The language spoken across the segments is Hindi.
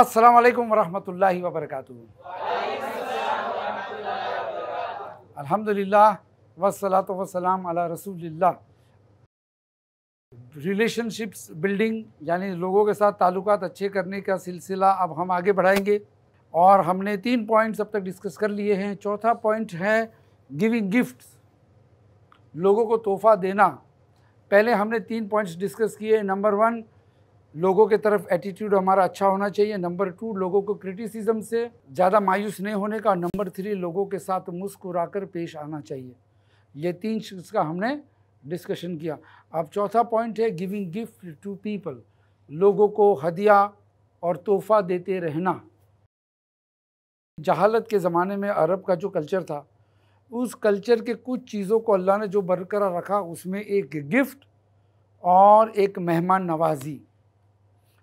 अस्सलाम वालेकुम रहमतुल्लाहि व बरकातहू अल्हम्दुलिल्लाह वसलात वसलाम अला रसूलिल्लाह रिलेशनशिप्स बिल्डिंग यानी लोगों के साथ ताल्लुकात अच्छे करने का सिलसिला अब हम आगे बढ़ाएंगे और हमने तीन पॉइंट्स अब तक डिस्कस कर लिए हैं चौथा पॉइंट है गिविंग गिफ्ट लोगों को तोहफ़ा देना पहले हमने तीन पॉइंट्स डिस्कस किए नंबर वन लोगों के तरफ एटीट्यूड हमारा अच्छा होना चाहिए नंबर टू लोगों को क्रिटिसिज्म से ज़्यादा मायूस नहीं होने का नंबर थ्री लोगों के साथ मुस्कुराकर पेश आना चाहिए ये तीन चीज़ का हमने डिस्कशन किया अब चौथा पॉइंट है गिविंग गिफ्ट टू पीपल लोगों को हदिया और तोहफा देते रहना जहालत के ज़माने में अरब का जो कल्चर था उस कल्चर के कुछ चीज़ों को अल्लाह ने जो बरकरार रखा उसमें एक गिफ्ट और एक मेहमान नवाजी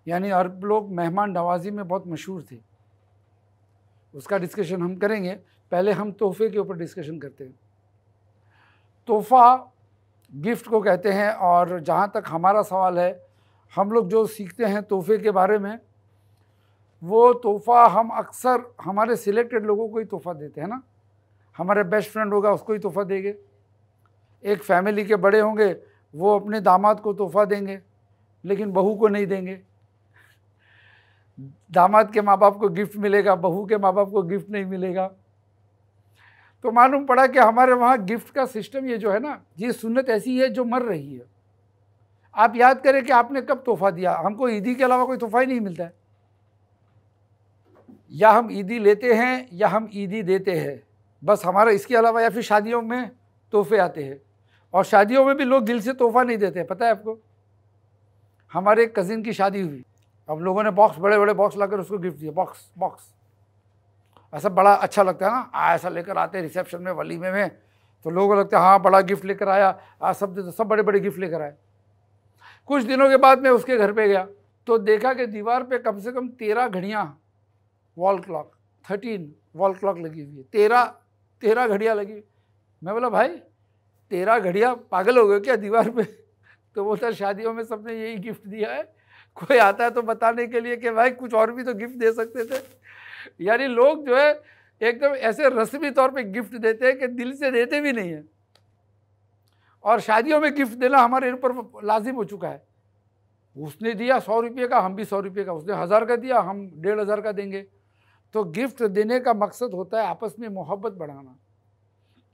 यानी अरब लोग मेहमान नवाजी में बहुत मशहूर थे उसका डिस्कशन हम करेंगे पहले हम तोहफे के ऊपर डिस्कशन करते हैं तोहफ़ा गिफ्ट को कहते हैं और जहाँ तक हमारा सवाल है हम लोग जो सीखते हैं तोहफे के बारे में वो तोहफ़ा हम अक्सर हमारे सिलेक्टेड लोगों को ही तोहफ़ा देते हैं ना हमारे बेस्ट फ्रेंड होगा उसको ही तोहफ़ा देंगे एक फैमिली के बड़े होंगे वो अपने दामाद को तोहफ़ा देंगे लेकिन बहू को नहीं देंगे दामाद के माँ बाप को गिफ्ट मिलेगा बहू के माँ बाप को गिफ्ट नहीं मिलेगा तो मालूम पड़ा कि हमारे वहाँ गिफ्ट का सिस्टम ये जो है ना ये सुन्नत ऐसी है जो मर रही है आप याद करें कि आपने कब तोहफा दिया हमको ईदी के अलावा कोई तोहफा ही नहीं मिलता है या हम ईदी लेते हैं या हम ईदी देते हैं बस हमारा इसके अलावा या फिर शादियों में तोहफे आते हैं और शादियों में भी लोग दिल से तोहफा नहीं देते पता है आपको हमारे एक कज़िन की शादी हुई अब लोगों ने बॉक्स बड़े बड़े बॉक्स लाकर उसको गिफ्ट दिया बॉक्स बॉक्स ऐसा बड़ा अच्छा लगता है ना ऐसा लेकर आते रिसेप्शन में वलीमे में तो लोगों को लगता है हाँ बड़ा गिफ्ट लेकर आया आज सब सब बड़े बड़े गिफ्ट लेकर आए कुछ दिनों के बाद मैं उसके घर पे गया तो देखा कि दीवार पे कम से कम तेरह घड़ियाँ wall clock thirteen wall clock लगी हुई है तेरह तेरह घड़ियाँ लगी मैं बोला भाई तेरह घड़ियाँ पागल हो गए क्या दीवार पे तो बोलता शादियों में सबने यही गिफ्ट दिया है कोई आता है तो बताने के लिए कि भाई कुछ और भी तो गिफ्ट दे सकते थे यानी लोग जो है एकदम ऐसे रस्मी तौर पे गिफ्ट देते हैं कि दिल से देते भी नहीं हैं और शादियों में गिफ्ट देना हमारे ऊपर लाजिम हो चुका है उसने दिया सौ रुपये का हम भी सौ रुपये का उसने हज़ार का दिया हम डेढ़ हज़ार का देंगे तो गिफ्ट देने का मकसद होता है आपस में मोहब्बत बढ़ाना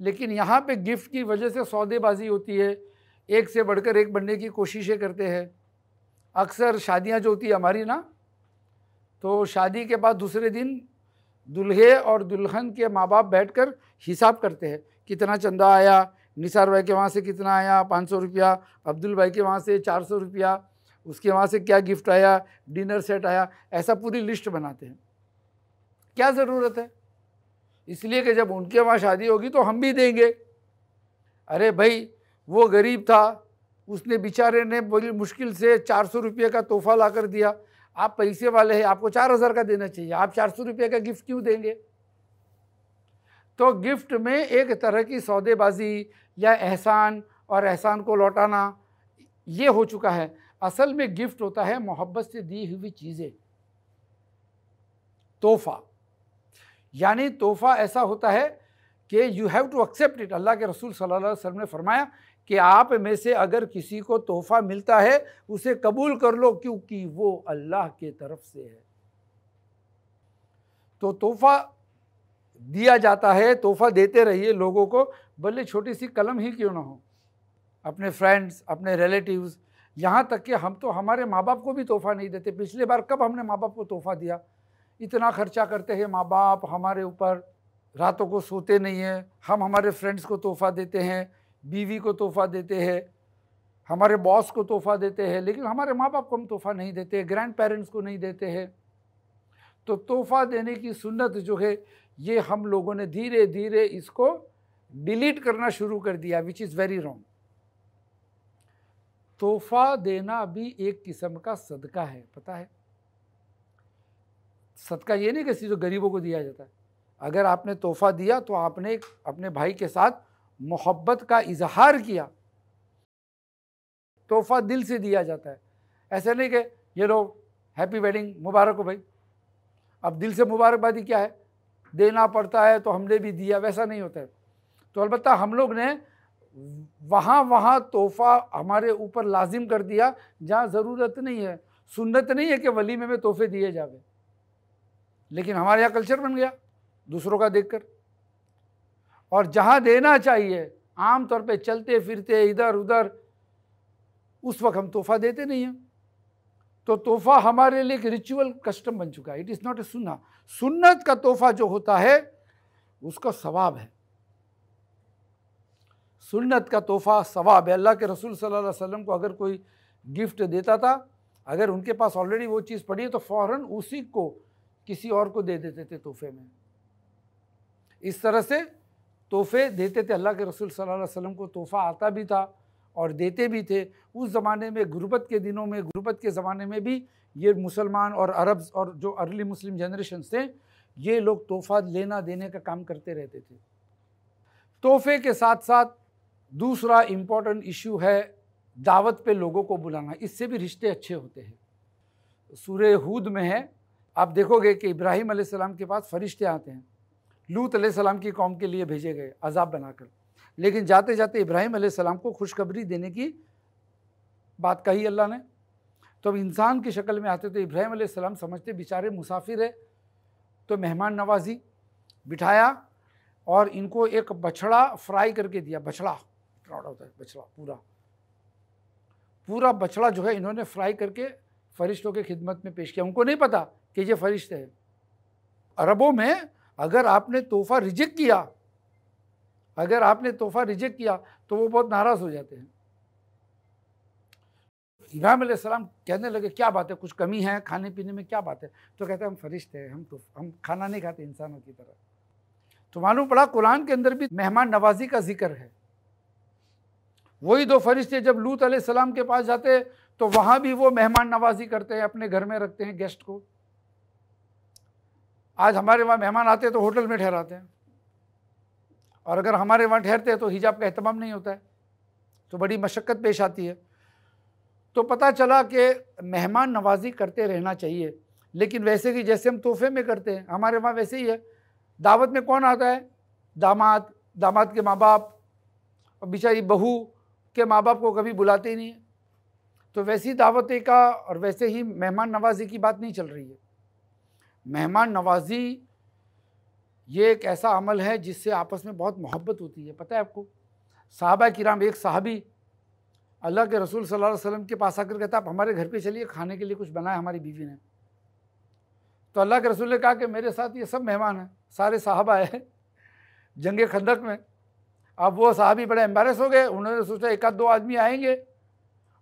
लेकिन यहाँ पे गिफ्ट की वजह से सौदेबाजी होती है एक से बढ़कर एक बनने की कोशिशें करते हैं अक्सर शादियां जो होती है हमारी ना तो शादी के बाद दूसरे दिन दुल्हे और दुल्हन के माँ बाप बैठ कर हिसाब करते हैं कितना चंदा आया निसार भाई के वहाँ से कितना आया पाँच सौ रुपया अब्दुल भाई के वहाँ से चार सौ रुपया उसके वहाँ से क्या गिफ्ट आया डिनर सेट आया ऐसा पूरी लिस्ट बनाते हैं क्या ज़रूरत है इसलिए कि जब उनके वहाँ शादी होगी तो हम भी देंगे अरे भाई वो गरीब था उसने बेचारे ने बड़ी मुश्किल से चार सौ रुपये का तोहफा ला कर दिया आप पैसे वाले हैं आपको चार हज़ार का देना चाहिए आप चार सौ रुपये का गिफ्ट क्यों देंगे तो गिफ्ट में एक तरह की सौदेबाजी या एहसान और एहसान को लौटाना ये हो चुका है असल में गिफ्ट होता है मोहब्बत से दी हुई चीज़ें तोहफा यानी तोहफा ऐसा होता है कि you have to accept it Allah के रसूल सल्लल्लाहु अलैहि वसल्लम ने फरमाया कि आप में से अगर किसी को तोहफा मिलता है उसे कबूल कर लो क्योंकि वो अल्लाह के तरफ से है तो तोहफा दिया जाता है तोहफा देते रहिए लोगों को भले छोटी सी कलम ही क्यों ना हो अपने फ्रेंड्स अपने रिलेटिव्स यहाँ तक कि हम तो हमारे माँ बाप को भी तोहफा नहीं देते पिछले बार कब हमने माँ बाप को तोहफा दिया इतना खर्चा करते हैं माँ बाप हमारे ऊपर रातों को सोते नहीं हैं हम हमारे फ्रेंड्स को तोहफा देते हैं बीवी को तोहफा देते हैं हमारे बॉस को तोहफा देते हैं लेकिन हमारे माँ बाप को हम तोहफा नहीं देते ग्रैंड पेरेंट्स को नहीं देते हैं तो तोहफा देने की सुन्नत जो है ये हम लोगों ने धीरे धीरे इसको डिलीट करना शुरू कर दिया विच इज़ वेरी रॉन्ग तोहफा देना भी एक किस्म का सदका है पता है सदका ये नहीं कि जो गरीबों को दिया जाता है अगर आपने तोहफा दिया तो आपने अपने भाई के साथ मोहब्बत का इजहार किया तोहफा दिल से दिया जाता है ऐसे नहीं कि ये लो हैप्पी वेडिंग मुबारक हो भाई अब दिल से मुबारकबादी क्या है देना पड़ता है तो हमने भी दिया वैसा नहीं होता है तो अलबत्त हम लोग ने वहाँ वहाँ तोहफ़ा हमारे ऊपर लाजिम कर दिया जहाँ ज़रूरत नहीं है सुन्नत नहीं है कि वलीमे में तोहफे दिए जावे लेकिन हमारे यहाँ कल्चर बन गया दूसरों का देखकर और जहाँ देना चाहिए आम तौर पे चलते फिरते इधर उधर उस वक्त हम तोहफा देते नहीं हैं तो तोहफा हमारे लिए एक रिचुअल कस्टम बन चुका है इट इज़ नॉट ए सुन्ना सुन्नत का तोहफा जो होता है उसका सवाब है सुन्नत का तोहफा सवाब है अल्लाह के रसूल सल्लल्लाहु अलैहि वसल्लम को अगर कोई गिफ्ट देता था अगर उनके पास ऑलरेडी वो चीज़ पड़ी है तो फ़ौर उसी को किसी और को दे देते थे तोहफे में इस तरह से तोहफे देते थे अल्लाह के रसूल सल्लल्लाहु अलैहि वसल्लम को तोहफ़ा आता भी था और देते भी थे उस ज़माने में गुरबत के दिनों में गुरबत के ज़माने में भी ये मुसलमान और अरब और जो अर्ली मुस्लिम जनरेशन थे ये लोग तोहफ़ा लेना देने का काम करते रहते थे तोहफे के साथ साथ दूसरा इम्पोर्टेंट इशू है दावत पे लोगों को बुलाना इससे भी रिश्ते अच्छे होते हैं सूर्य हूद में है आप देखोगे कि इब्राहिम सलाम के पास फरिश्ते आते हैं लूत सलाम की कौम के लिए भेजे गए अजाब बनाकर लेकिन जाते जाते इब्राहिम सलाम को खुशखबरी देने की बात कही अल्लाह ने तो अब इंसान की शक्ल में आते तो इब्राहिम सलाम समझते बेचारे मुसाफिर है तो मेहमान नवाजी बिठाया और इनको एक बछड़ा फ्राई करके दिया बछड़ा इतना होता है बछड़ा पूरा पूरा बछड़ा जो है इन्होंने फ्राई करके फरिश्तों के खिदमत में पेश किया उनको नहीं पता कि ये फरिश्ते हैं अरबों में अगर आपने तोहफा रिजेक्ट किया अगर आपने तोहफा रिजेक्ट किया तो वो बहुत नाराज हो जाते हैं इमाम सलाम कहने लगे क्या बात है कुछ कमी है खाने पीने में क्या बात है तो कहते हैं हम फरिश्ते हैं हम तो हम खाना नहीं खाते इंसानों की तरह तो मालूम पड़ा कुरान के अंदर भी मेहमान नवाजी का जिक्र है वही दो फरिश्ते जब लूत सलाम के पास जाते तो वहाँ भी वो मेहमान नवाजी करते हैं अपने घर में रखते हैं गेस्ट को आज हमारे वहाँ मेहमान आते हैं तो होटल में ठहराते हैं और अगर हमारे वहाँ ठहरते हैं तो हिजाब का अहतमाम नहीं होता है तो बड़ी मशक्क़त पेश आती है तो पता चला कि मेहमान नवाजी करते रहना चाहिए लेकिन वैसे कि जैसे हम तोहफे में करते हैं हमारे वहाँ वैसे ही है दावत में कौन आता है दामाद दामाद के माँ बाप और बेचारी बहू के माँ बाप को कभी बुलाते ही नहीं तो वैसी दावतें का और वैसे ही मेहमान नवाजी की बात नहीं चल रही है मेहमान नवाजी ये एक ऐसा अमल है जिससे आपस में बहुत मोहब्बत होती है पता है आपको साहबा किराम एक साहबी अल्लाह के रसूल सल्लल्लाहु अलैहि वसल्लम के पास आकर कहता आप हमारे घर पे चलिए खाने के लिए कुछ बनाए हमारी बीवी ने तो अल्लाह के रसूल ने कहा कि मेरे साथ ये सब मेहमान हैं सारे साहबा है जंग खंदक में अब वो साहबी बड़े एम्बेस हो गए उन्होंने सोचा एक आध दो आदमी आएंगे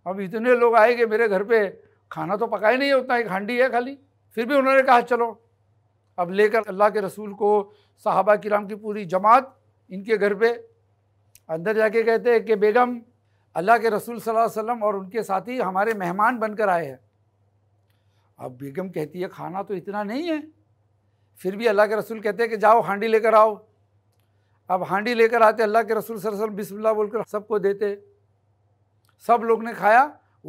अब इतने लोग आएंगे मेरे घर पे खाना तो पका ही नहीं है उतना एक हांडी है खाली फिर भी उन्होंने कहा चलो अब लेकर अल्लाह के रसूल को साहबा किराम की पूरी जमात इनके घर पे अंदर जाके कहते हैं कि बेगम अल्लाह के रसूल सल्लल्लाहु अलैहि वसल्लम और उनके साथी हमारे मेहमान बनकर आए हैं अब बेगम कहती है खाना तो इतना नहीं है फिर भी अल्लाह के रसूल कहते हैं कि जाओ हांडी लेकर आओ अब हांडी लेकर आते अल्लाह के रसूल सल्लल्लाहु बिस्मिल्लाह बोलकर सबको देते सब लोग ने खाया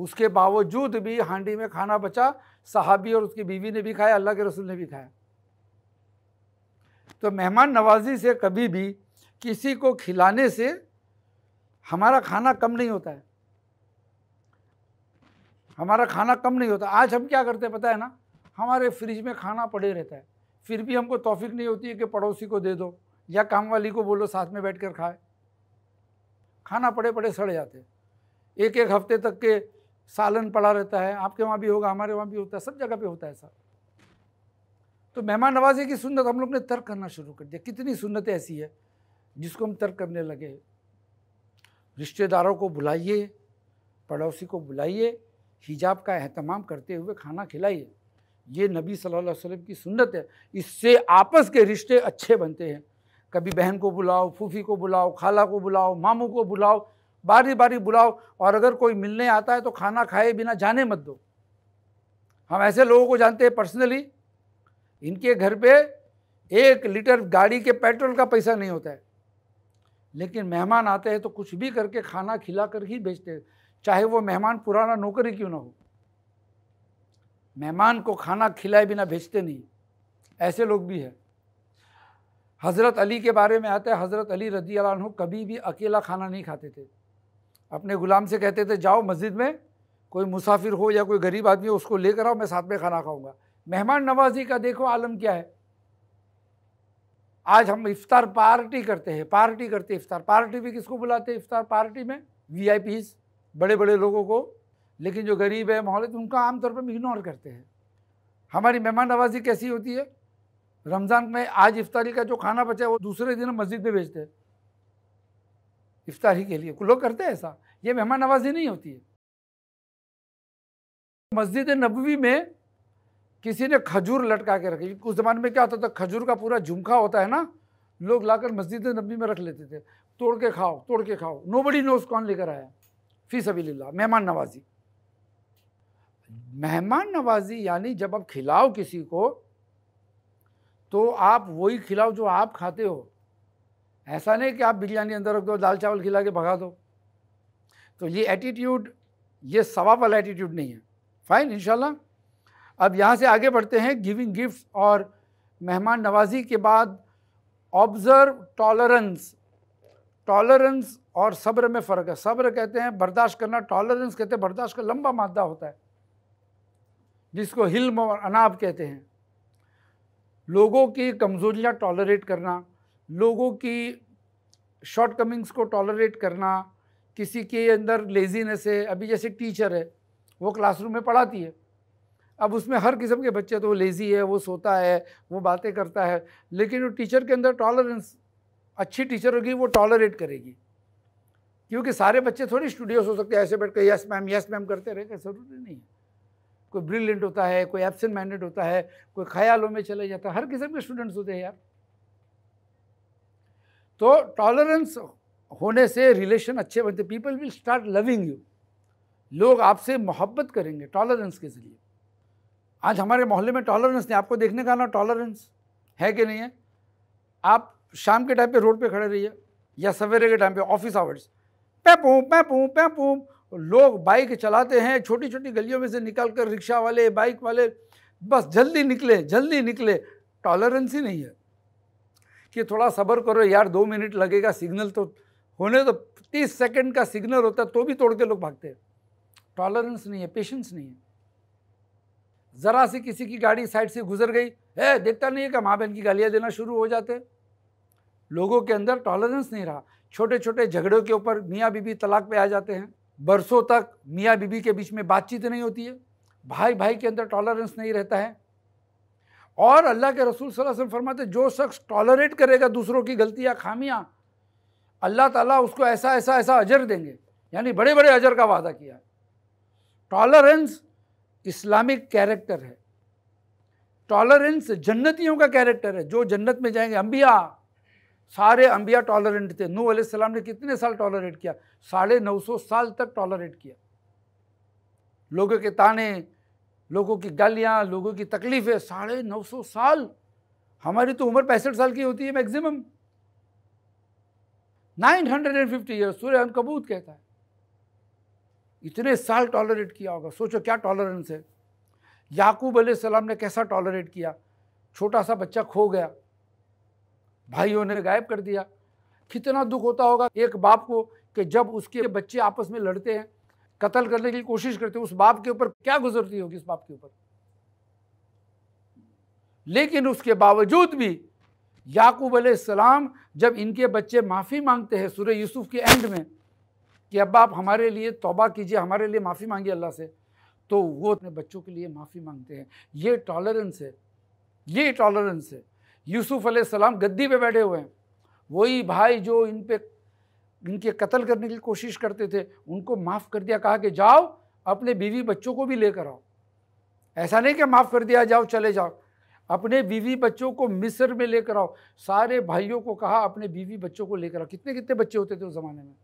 उसके बावजूद भी हांडी में खाना बचा सहाबी और उसकी बीवी ने भी खाया अल्लाह के रसूल ने भी खाया तो मेहमान नवाजी से कभी भी किसी को खिलाने से हमारा खाना कम नहीं होता है हमारा खाना कम नहीं होता आज हम क्या करते हैं पता है ना हमारे फ्रिज में खाना पड़े रहता है फिर भी हमको तोफिक नहीं होती है कि पड़ोसी को दे दो या काम वाली को बोलो साथ में बैठ कर खाए खाना पड़े पड़े सड़ जाते एक एक हफ्ते तक के सालन पड़ा रहता है आपके वहाँ भी होगा हमारे वहाँ भी होता है सब जगह पे होता है ऐसा तो मेहमान नवाजी की सुन्नत हम लोग ने तर्क करना शुरू कर दिया कितनी सुन्नत ऐसी है जिसको हम तर्क करने लगे रिश्तेदारों को बुलाइए पड़ोसी को बुलाइए हिजाब का अहतमाम करते हुए खाना खिलाइए ये नबी सल्लल्लाहु अलैहि वसल्लम की सुन्नत है इससे आपस के रिश्ते अच्छे बनते हैं कभी बहन को बुलाओ फूफी को बुलाओ खाला को बुलाओ मामू को बुलाओ बारी बारी बुलाओ और अगर कोई मिलने आता है तो खाना खाए बिना जाने मत दो हम ऐसे लोगों को जानते हैं पर्सनली इनके घर पे एक लीटर गाड़ी के पेट्रोल का पैसा नहीं होता है लेकिन मेहमान आते हैं तो कुछ भी करके खाना खिला कर ही बेचते हैं चाहे वो मेहमान पुराना नौकरी क्यों ना हो मेहमान को खाना खिलाए बिना भेजते नहीं ऐसे लोग भी हैं हज़रत अली के बारे में आता है हज़रत अली रजी कभी भी अकेला खाना नहीं खाते थे अपने गुलाम से कहते थे जाओ मस्जिद में कोई मुसाफिर हो या कोई गरीब आदमी हो उसको लेकर आओ मैं साथ में खाना खाऊंगा मेहमान नवाजी का देखो आलम क्या है आज हम इफ्तार पार्टी करते हैं पार्टी करते हैं इफ्तार पार्टी भी किसको बुलाते हैं इफ्तार पार्टी में वी बड़े बड़े लोगों को लेकिन जो गरीब है माहौल है तो उनका आमतौर पर इग्नोर करते हैं हमारी मेहमान नवाजी कैसी होती है रमज़ान में आज इफ्तारी का जो खाना बचा है वो दूसरे दिन मस्जिद में भेजते हैं इफ्तारी के लिए लोग करते हैं ऐसा ये मेहमान नवाजी नहीं होती है मस्जिद नबवी में किसी ने खजूर लटका के रखी उस ज़माने में क्या होता था खजूर का पूरा झुमका होता है ना लोग लाकर मस्जिद नबी में रख लेते थे तोड़ के खाओ तोड़ के खाओ नो बड़ी नोस कौन लेकर आया अभी सभी मेहमान नवाजी मेहमान नवाजी यानी जब आप खिलाओ किसी को तो आप वही खिलाओ जो आप खाते हो ऐसा नहीं कि आप बिरयानी अंदर रख दो दाल चावल खिला के भगा दो तो ये एटीट्यूड ये सवा वाला एटीट्यूड नहीं है फाइन इन अब यहाँ से आगे बढ़ते हैं गिविंग गिफ्ट और मेहमान नवाजी के बाद ऑब्ज़र्व टॉलरेंस टॉलरेंस और सब्र में फ़र्क है सब्र कहते हैं बर्दाश्त करना टॉलरेंस कहते हैं बर्दाश्त का लंबा मादा होता है जिसको हिल्म और अनाब कहते हैं लोगों की कमज़ोरियाँ टॉलरेट करना लोगों की शॉर्टकमिंग्स को टॉलरेट करना किसी के अंदर लेजीनेस है अभी जैसे टीचर है वो क्लासरूम में पढ़ाती है अब उसमें हर किस्म के बच्चे तो वो लेज़ी है वो सोता है वो बातें करता है लेकिन वो टीचर के अंदर टॉलरेंस अच्छी टीचर होगी वो टॉलरेट करेगी क्योंकि सारे बच्चे थोड़ी स्टूडियोस हो सकते हैं ऐसे बैठ कर यस मैम यस मैम करते कर, ज़रूरी नहीं कोई ब्रिलियंट होता है कोई एबसेंट माइंडेड होता है कोई ख्यालों में चले जाता है हर किस्म के स्टूडेंट्स होते हैं यार तो टॉलरेंस होने से रिलेशन अच्छे बनते people will start loving you लोग आपसे मोहब्बत करेंगे टॉलरेंस के जरिए आज हमारे मोहल्ले में टॉलरेंस नहीं आपको देखने का ना टॉलरेंस है कि नहीं है आप शाम के टाइम पे रोड पे खड़े रहिए या सवेरे के टाइम पे ऑफिस आवर्स पैपूँ पै पैपूँ लोग बाइक चलाते हैं छोटी छोटी गलियों में से निकाल कर रिक्शा वाले बाइक वाले बस जल्दी निकले जल्दी निकले टॉलरेंस ही नहीं है कि थोड़ा सब्र करो यार दो मिनट लगेगा सिग्नल तो होने तो तीस सेकंड का सिग्नल होता है तो भी तोड़ के लोग भागते हैं टॉलरेंस नहीं है पेशेंस नहीं है ज़रा सी किसी की गाड़ी साइड से गुजर गई है देखता नहीं है क्या माँ बहन की गालियाँ देना शुरू हो जाते लोगों के अंदर टॉलरेंस नहीं रहा छोटे छोटे झगड़ों के ऊपर मियाँ बीबी तलाक पे आ जाते हैं बरसों तक मियाँ बीबी के बीच में बातचीत नहीं होती है भाई भाई के अंदर टॉलरेंस नहीं रहता है और अल्लाह के रसूल सल्लल्लाहु अलैहि वसल्लम फरमाते जो शख्स टॉलरेट करेगा दूसरों की गलतियाँ खामियाँ अल्लाह ताला उसको ऐसा ऐसा ऐसा अजर देंगे यानी बड़े बड़े अजर का वादा किया है टॉलरेंस इस्लामिक कैरेक्टर है टॉलरेंस जन्नतियों का कैरेक्टर है जो जन्नत में जाएंगे अम्बिया सारे अम्बिया टॉलरेंट थे नू अलैहिस्सलाम ने कितने साल टॉलरेट किया साढ़े नौ सौ साल तक टॉलरेट किया लोगों के ताने लोगों की गालियाँ लोगों की तकलीफ़ें साढ़े नौ सौ साल हमारी तो उम्र पैंसठ साल की होती है मैक्सिमम 950 ईयर्स सूर्य अनकबूत कहता है इतने साल टॉलरेट किया होगा सोचो क्या टॉलरेंस है याकूब सलाम ने कैसा टॉलरेट किया छोटा सा बच्चा खो गया भाइयों ने गायब कर दिया कितना दुख होता होगा एक बाप को कि जब उसके बच्चे आपस में लड़ते हैं कत्ल करने की कोशिश करते उस बाप के ऊपर क्या गुजरती होगी उस बाप के ऊपर लेकिन उसके बावजूद भी याकूब सलाम जब इनके बच्चे माफ़ी मांगते हैं सूर्य यूसुफ के एंड में कि अब आप हमारे लिए तोबा कीजिए हमारे लिए माफ़ी मांगिए अल्लाह से तो वो अपने बच्चों के लिए माफ़ी मांगते हैं ये टॉलरेंस है ये टॉलरेंस है यूसुफ सलाम गद्दी पे बैठे हुए हैं वही भाई जो इन पर इनके कत्ल करने की कोशिश करते थे उनको माफ़ कर दिया कहा कि जाओ अपने बीवी बच्चों को भी लेकर आओ ऐसा नहीं कि माफ़ कर दिया जाओ चले जाओ अपने बीवी बच्चों को मिस्र में लेकर आओ सारे भाइयों को कहा अपने बीवी बच्चों को लेकर आओ कितने कितने बच्चे होते थे उस ज़माने में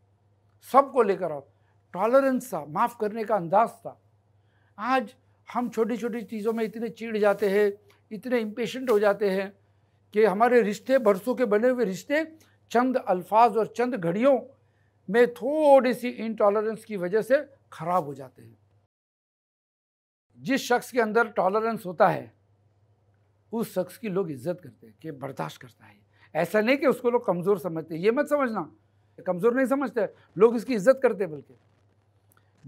सबको लेकर आओ टॉलरेंस था माफ़ करने का अंदाज था आज हम छोटी छोटी चीज़ों में इतने चिढ़ जाते हैं इतने इम्पेशेंट हो जाते हैं कि हमारे रिश्ते बरसों के बने हुए रिश्ते चंद अल्फाज और चंद घड़ियों में थोड़ी सी इनटॉलरेंस की वजह से ख़राब हो जाते हैं जिस शख्स के अंदर टॉलरेंस होता है उस शख्स की लोग इज्जत करते हैं कि बर्दाश्त करता है ऐसा नहीं कि उसको लोग कमज़ोर समझते ये मत समझना कमज़ोर नहीं समझते लोग इसकी इज्जत करते बल्कि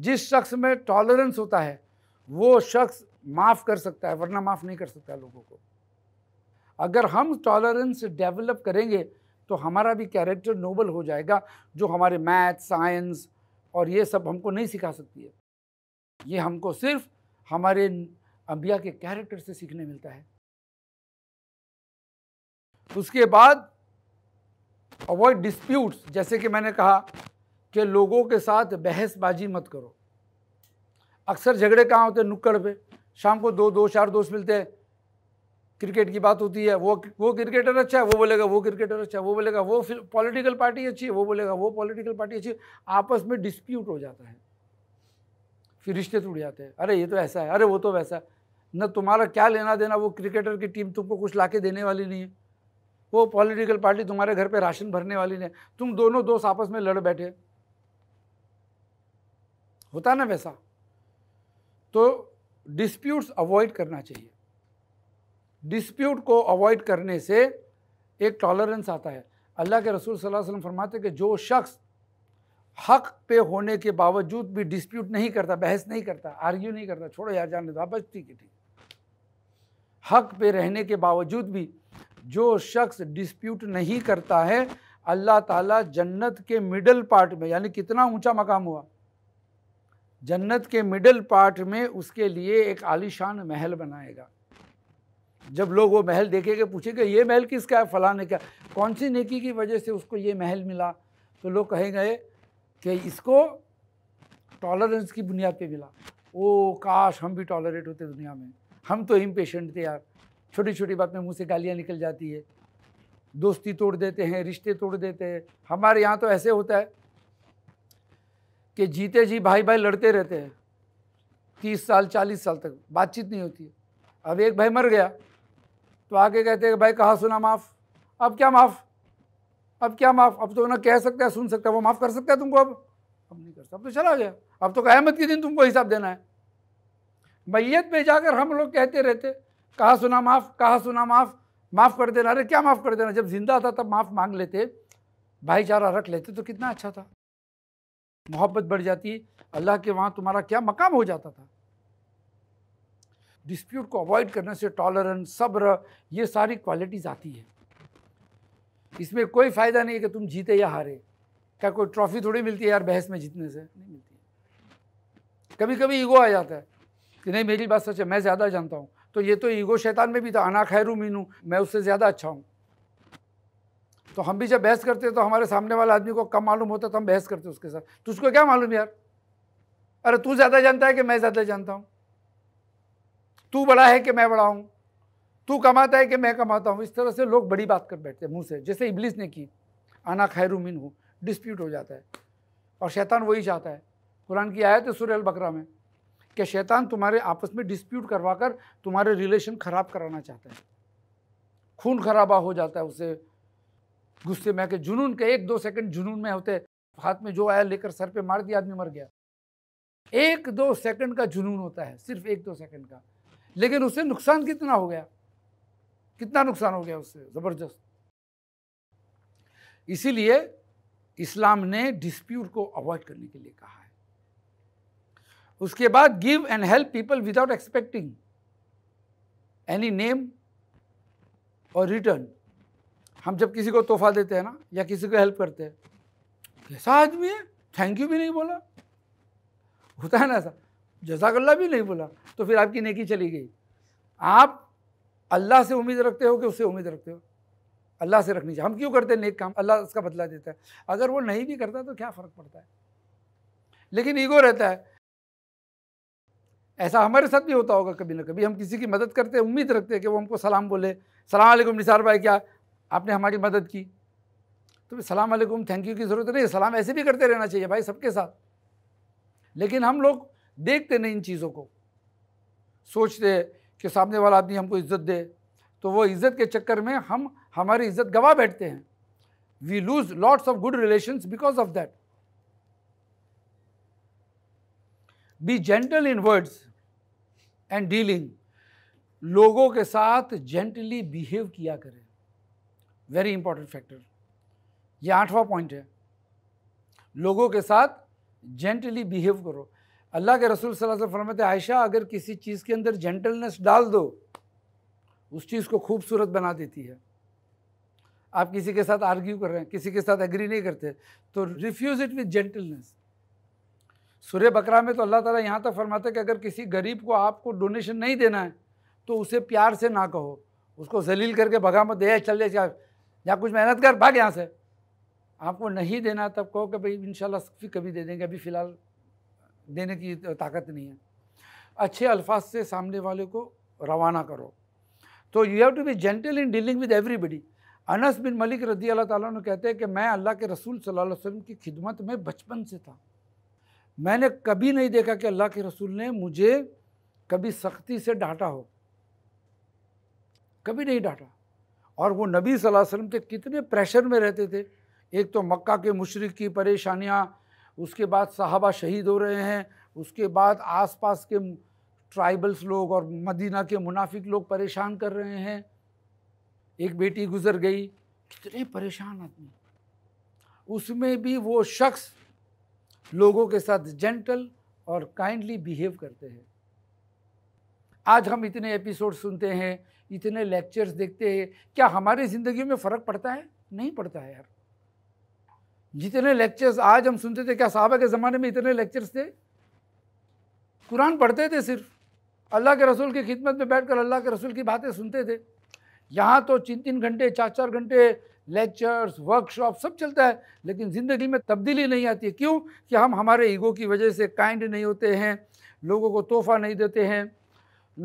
जिस शख्स में टॉलरेंस होता है वो शख्स माफ़ कर सकता है वरना माफ़ नहीं कर सकता लोगों को अगर हम टॉलरेंस डेवलप करेंगे तो हमारा भी कैरेक्टर नोबल हो जाएगा जो हमारे मैथ साइंस और ये सब हमको नहीं सिखा सकती है ये हमको सिर्फ हमारे अंबिया के कैरेक्टर से सीखने मिलता है उसके बाद अवॉइड डिस्प्यूट्स जैसे कि मैंने कहा कि लोगों के साथ बहसबाजी मत करो अक्सर झगड़े कहाँ होते हैं नुक्कड़ पे शाम को दो दो चार दोस्त मिलते हैं क्रिकेट की बात होती है वो वो क्रिकेटर अच्छा है वो बोलेगा वो क्रिकेटर अच्छा है वो बोलेगा वो पॉलिटिकल पार्टी अच्छी है वो बोलेगा वो पॉलिटिकल पार्टी अच्छी आपस में डिस्प्यूट हो जाता है फिर रिश्ते टूट जाते हैं अरे ये तो ऐसा है अरे वो तो वैसा है न तुम्हारा क्या लेना देना वो क्रिकेटर की टीम तुमको कुछ ला देने वाली नहीं है वो पॉलिटिकल पार्टी तुम्हारे घर पर राशन भरने वाली नहीं तुम दोनों दोस्त आपस में लड़ बैठे होता ना वैसा तो डिस्प्यूट्स अवॉइड करना चाहिए डिस्प्यूट को अवॉइड करने से एक टॉलरेंस आता है अल्लाह के रसूल सल्लल्लाहु अलैहि वसल्लम फरमाते हैं कि जो शख्स हक पे होने के बावजूद भी डिस्प्यूट नहीं करता बहस नहीं करता आर्ग्यू नहीं करता छोड़ो यार जाने दो तो, हाँ, बस ठीक है ठीक हक पे रहने के बावजूद भी जो शख्स डिस्प्यूट नहीं करता है अल्लाह ताला जन्नत के मिडल पार्ट में यानी कितना ऊंचा मकाम हुआ जन्नत के मिडल पार्ट में उसके लिए एक आलीशान महल बनाएगा जब लोग वो महल देखेंगे पूछेंगे ये महल किसका है फलाने का क्या कौन सी नेकी की वजह से उसको ये महल मिला तो लोग कहेंगे कि इसको टॉलरेंस की बुनियाद पे मिला ओ काश हम भी टॉलरेट होते दुनिया में हम तो इम्पेशेंट थे यार छोटी छोटी बात में मुँह से गालियाँ निकल जाती है दोस्ती तोड़ देते हैं रिश्ते तोड़ देते हैं हमारे यहाँ तो ऐसे होता है कि जीते जी भाई भाई लड़ते रहते हैं तीस साल चालीस साल तक बातचीत नहीं होती अब एक भाई मर गया तो आगे कहते हैं भाई कहा सुना माफ़ अब क्या माफ़ अब क्या माफ़ अब तो ना कह सकता है सुन सकता है वो माफ़ कर सकता है तुमको अब अब नहीं कर सकता अब तो चला गया अब तो कहमत के दिन तुमको हिसाब देना है मैयत पे जाकर हम लोग कहते रहते कहा सुना माफ़ कहा सुना माफ़ माफ़ कर देना अरे क्या माफ़ कर देना जब ज़िंदा था तब माफ़ मांग लेते भाईचारा रख लेते तो कितना अच्छा था मोहब्बत बढ़ जाती अल्लाह के वहाँ तुम्हारा क्या मकाम हो जाता था डिस्प्यूट को अवॉइड करने से टॉलरेंस सब्र ये सारी क्वालिटीज़ आती है इसमें कोई फ़ायदा नहीं है कि तुम जीते या हारे क्या कोई ट्रॉफी थोड़ी मिलती है यार बहस में जीतने से नहीं मिलती कभी कभी ईगो आ जाता है कि नहीं मेरी बात सच है मैं ज़्यादा जानता हूँ तो ये तो ईगो शैतान में भी था अना खैरू मीनू मैं उससे ज़्यादा अच्छा हूँ तो हम भी जब बहस करते हैं तो हमारे सामने वाले आदमी को कम मालूम होता है तो हम बहस करते हैं उसके साथ तुझको तो क्या मालूम यार अरे तू ज़्यादा जानता है कि मैं ज़्यादा जानता हूँ तू बड़ा है कि मैं बड़ा हूँ तू कमाता है कि मैं कमाता हूँ इस तरह से लोग बड़ी बात कर बैठते हैं मुँह से जैसे इबलिस ने की आना खैर मिन हूँ डिस्प्यूट हो जाता है और शैतान वही चाहता है कुरान की आयत है सुरल बकरा में कि शैतान तुम्हारे आपस में डिस्प्यूट करवा कर तुम्हारे रिलेशन ख़राब कराना चाहता है खून खराबा हो जाता है उसे गुस्से में आके जुनून के एक दो सेकंड जुनून में होते हाथ में जो आया लेकर सर पे मार दिया आदमी मर गया एक दो सेकंड का जुनून होता है सिर्फ एक दो सेकंड का लेकिन उससे नुकसान कितना हो गया कितना नुकसान हो गया उससे ज़बरदस्त इसीलिए इस्लाम ने डिस्प्यूट को अवॉइड करने के लिए कहा है उसके बाद give and help people without expecting any name और रिटर्न हम जब किसी को तोहफा देते हैं ना या किसी को हेल्प करते हैं कैसा आदमी है थैंक यू भी नहीं बोला होता है ना ऐसा अल्लाह भी नहीं बोला तो फिर आपकी नेकी चली गई आप अल्लाह से उम्मीद रखते हो कि उससे उम्मीद रखते हो अल्लाह से रखनी चाहिए हम क्यों करते हैं नेक काम अल्लाह उसका बदला देता है अगर वो नहीं भी करता तो क्या फ़र्क पड़ता है लेकिन ईगो रहता है ऐसा हमारे साथ भी होता होगा कभी ना कभी हम किसी की मदद करते हैं उम्मीद रखते हैं कि वो हमको सलाम बोले सलाम वालेकुम निसार भाई क्या आपने हमारी मदद की तो सलाम वालेकुम थैंक यू की ज़रूरत नहीं सलाम ऐसे भी करते रहना चाहिए भाई सबके साथ लेकिन हम लोग देखते नहीं इन चीज़ों को सोचते कि सामने वाला आदमी हमको इज्जत दे तो वो इज्जत के चक्कर में हम हमारी इज्जत गवा बैठते हैं we lose lots of good relation because of that be gentle in words and dealing लोगों के साथ जेंटली बिहेव किया करें वेरी इंपॉर्टेंट फैक्टर ये आठवां पॉइंट है लोगों के साथ जेंटली बिहेव करो अल्लाह के रसूल सल्लल्लाहु अलैहि वसल्लम फरमाते आयशा अगर किसी चीज़ के अंदर जेंटलनेस डाल दो उस चीज़ को खूबसूरत बना देती है आप किसी के साथ आर्ग्यू कर रहे हैं किसी के साथ एग्री नहीं करते तो refuse it with gentleness Surah Baqarah में तो अल्लाह ताला यहाँ तक फरमाते हैं कि अगर किसी गरीब को आपको डोनेशन नहीं देना है तो उसे प्यार से ना कहो उसको जलील करके भगा मत दे चल जा या कुछ मेहनत कर भाग यहाँ से आपको नहीं देना तब कहो कि भाई इन कभी दे देंगे अभी फ़िलहाल देने की तो ताकत नहीं है अच्छे अल्फाज से सामने वाले को रवाना करो तो you have to be gentle in dealing with everybody Anas bin Malik रदी अल्लाह ताला ने कहते हैं कि मैं अल्लाह के रसूल सल्लल्लाहु अलैहि वसल्लम की खिदमत में बचपन से था मैंने कभी नहीं देखा कि अल्लाह के रसूल ने मुझे कभी सख्ती से डांटा हो कभी नहीं डांटा और वो नबी सल्लल्लाहु अलैहि वसल्लम थे तो कितने प्रेशर में रहते थे एक तो मक्का के मुशरक की परेशानियाँ उसके बाद साहबा शहीद हो रहे हैं उसके बाद आसपास के ट्राइबल्स लोग और मदीना के मुनाफिक लोग परेशान कर रहे हैं एक बेटी गुजर गई कितने परेशान आदमी उसमें भी वो शख्स लोगों के साथ जेंटल और काइंडली बिहेव करते हैं आज हम इतने एपिसोड सुनते हैं इतने लेक्चर्स देखते हैं क्या हमारी ज़िंदगी में फ़र्क पड़ता है नहीं पड़ता है यार जितने लेक्चर्स आज हम सुनते थे क्या साहबा के ज़माने में इतने लेक्चर्स थे कुरान पढ़ते थे सिर्फ अल्लाह के रसूल की खिदमत में बैठकर अल्लाह के रसूल की बातें सुनते थे यहाँ तो तीन तीन घंटे चार चार घंटे लेक्चर्स वर्कशॉप सब चलता है लेकिन ज़िंदगी में तब्दीली नहीं आती है क्यों कि हम हमारे ईगो की वजह से काइंड नहीं होते हैं लोगों को तोहफा नहीं देते हैं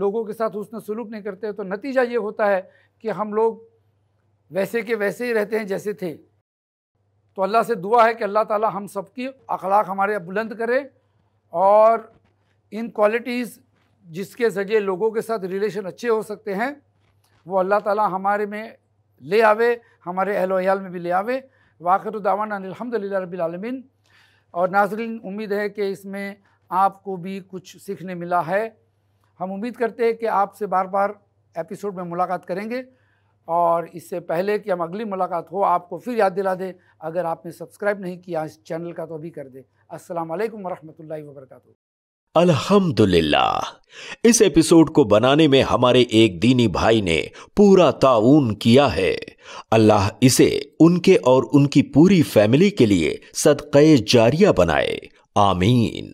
लोगों के साथ उसने सलूक नहीं करते तो नतीजा ये होता है कि हम लोग वैसे के वैसे ही रहते हैं जैसे थे तो अल्लाह से दुआ है कि अल्लाह ताला हम सब की अखलाक हमारे बुलंद करे और इन क्वालिटीज़ जिसके ज़रिए लोगों के साथ रिलेशन अच्छे हो सकते हैं वो अल्लाह ताला हमारे में ले आवे हमारे अहलोयाल में भी ले आवे वाखर दावान अलहमदिल्ला रबालमीन और नाजरीन उम्मीद है कि इसमें आपको भी कुछ सीखने मिला है हम उम्मीद करते हैं कि आपसे बार बार एपिसोड में मुलाकात करेंगे और इससे पहले कि हम अगली मुलाकात हो आपको फिर याद दिला दें अगर आपने सब्सक्राइब नहीं किया इस चैनल का तो अभी कर दें अस्सलाम वालेकुम वरहमतुल्लाहि वबरकातुहू अल्हम्दुलिल्लाह इस एपिसोड को बनाने में हमारे एक दीनी भाई ने पूरा ताउन किया है अल्लाह इसे उनके और उनकी पूरी फैमिली के लिए सदक़ जारिया बनाए आमीन